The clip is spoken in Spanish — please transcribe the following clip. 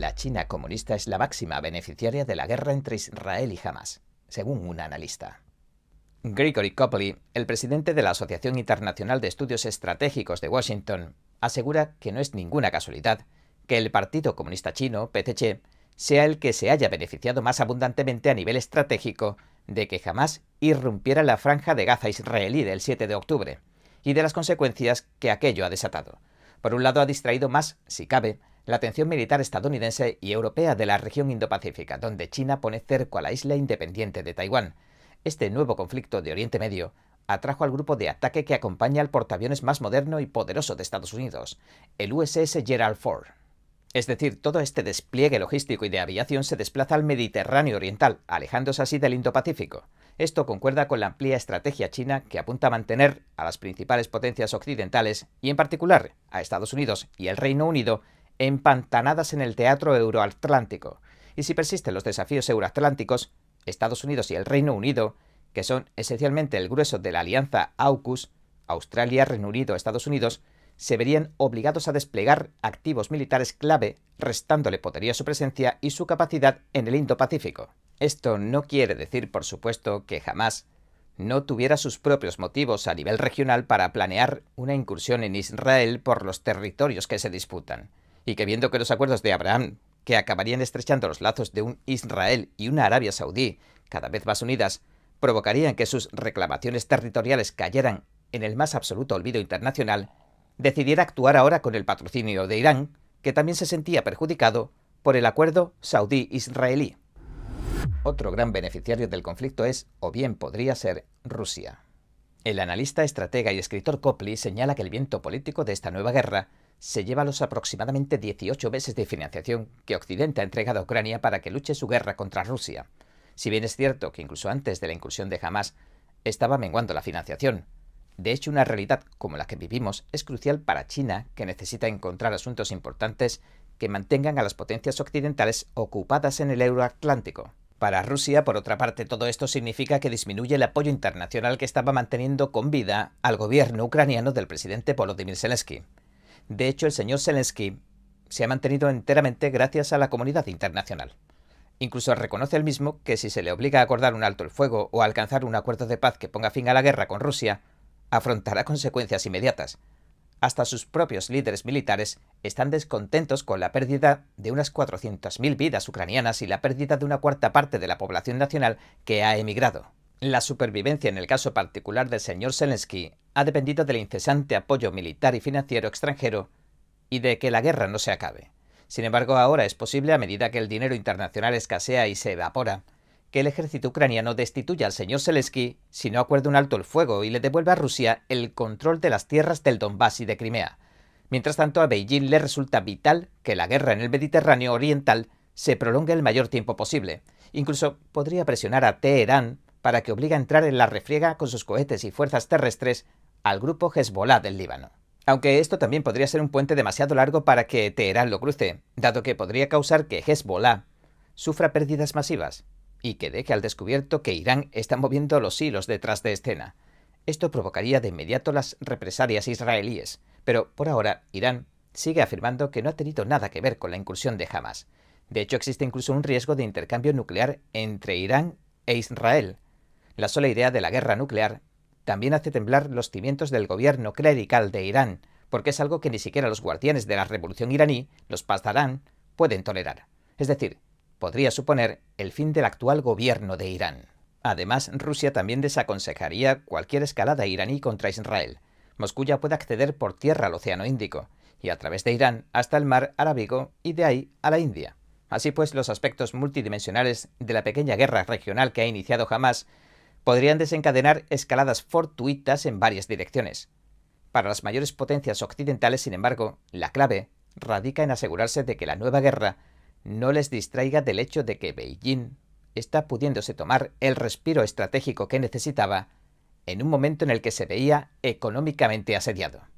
La China comunista es la máxima beneficiaria de la guerra entre Israel y Hamas, según un analista. Gregory Copley, el presidente de la Asociación Internacional de Estudios Estratégicos de Washington, asegura que no es ninguna casualidad que el Partido Comunista Chino, PCC, sea el que se haya beneficiado más abundantemente a nivel estratégico de que jamás irrumpiera la franja de Gaza israelí del 7 de octubre y de las consecuencias que aquello ha desatado. Por un lado, ha distraído más, si cabe, la atención militar estadounidense y europea de la región Indo-Pacífica, donde China pone cerco a la isla independiente de Taiwán. Este nuevo conflicto de Oriente Medio atrajo al grupo de ataque que acompaña al portaaviones más moderno y poderoso de Estados Unidos, el USS Gerald Ford. Es decir, todo este despliegue logístico y de aviación se desplaza al Mediterráneo Oriental, alejándose así del Indo-Pacífico. Esto concuerda con la amplia estrategia china que apunta a mantener a las principales potencias occidentales y en particular a Estados Unidos y el Reino Unido empantanadas en el teatro euroatlántico. Y si persisten los desafíos euroatlánticos, Estados Unidos y el Reino Unido, que son esencialmente el grueso de la alianza AUKUS, Australia, Reino Unido, Estados Unidos, se verían obligados a desplegar activos militares clave, restándole poderío a su presencia y su capacidad en el Indo-Pacífico. Esto no quiere decir, por supuesto, que jamás no tuviera sus propios motivos a nivel regional para planear una incursión en Israel por los territorios que se disputan y que viendo que los acuerdos de Abraham, que acabarían estrechando los lazos de un Israel y una Arabia Saudí, cada vez más unidas, provocarían que sus reclamaciones territoriales cayeran en el más absoluto olvido internacional, decidiera actuar ahora con el patrocinio de Irán, que también se sentía perjudicado por el acuerdo saudí-israelí. Otro gran beneficiario del conflicto es, o bien podría ser, Rusia. El analista, estratega y escritor Copley señala que el viento político de esta nueva guerra se lleva los aproximadamente 18 meses de financiación que Occidente ha entregado a Ucrania para que luche su guerra contra Rusia. Si bien es cierto que incluso antes de la incursión de Hamas estaba menguando la financiación. De hecho, una realidad como la que vivimos es crucial para China, que necesita encontrar asuntos importantes que mantengan a las potencias occidentales ocupadas en el euroatlántico. Para Rusia, por otra parte, todo esto significa que disminuye el apoyo internacional que estaba manteniendo con vida al gobierno ucraniano del presidente Volodymyr Zelensky. De hecho, el señor Zelensky se ha mantenido enteramente gracias a la comunidad internacional. Incluso reconoce el mismo que si se le obliga a acordar un alto el fuego o a alcanzar un acuerdo de paz que ponga fin a la guerra con Rusia, afrontará consecuencias inmediatas. Hasta sus propios líderes militares están descontentos con la pérdida de unas 400.000 vidas ucranianas y la pérdida de una cuarta parte de la población nacional que ha emigrado. La supervivencia en el caso particular del señor Zelensky ha dependido del incesante apoyo militar y financiero extranjero y de que la guerra no se acabe. Sin embargo, ahora es posible, a medida que el dinero internacional escasea y se evapora, que el ejército ucraniano destituya al señor Zelensky si no acuerda un alto el fuego y le devuelve a Rusia el control de las tierras del Donbass y de Crimea. Mientras tanto, a Beijing le resulta vital que la guerra en el Mediterráneo Oriental se prolongue el mayor tiempo posible. Incluso podría presionar a Teherán para que obliga a entrar en la refriega con sus cohetes y fuerzas terrestres al grupo Hezbollah del Líbano. Aunque esto también podría ser un puente demasiado largo para que Teherán lo cruce, dado que podría causar que Hezbollah sufra pérdidas masivas y que deje al descubierto que Irán está moviendo los hilos detrás de escena. Esto provocaría de inmediato las represalias israelíes, pero por ahora Irán sigue afirmando que no ha tenido nada que ver con la incursión de Hamas. De hecho, existe incluso un riesgo de intercambio nuclear entre Irán e Israel, la sola idea de la guerra nuclear también hace temblar los cimientos del gobierno clerical de Irán, porque es algo que ni siquiera los guardianes de la revolución iraní, los Pazdarán, pueden tolerar. Es decir, podría suponer el fin del actual gobierno de Irán. Además, Rusia también desaconsejaría cualquier escalada iraní contra Israel. Moscú ya puede acceder por tierra al Océano Índico, y a través de Irán hasta el mar Arábigo y de ahí a la India. Así pues, los aspectos multidimensionales de la pequeña guerra regional que ha iniciado Jamás podrían desencadenar escaladas fortuitas en varias direcciones. Para las mayores potencias occidentales, sin embargo, la clave radica en asegurarse de que la nueva guerra no les distraiga del hecho de que Beijing está pudiéndose tomar el respiro estratégico que necesitaba en un momento en el que se veía económicamente asediado.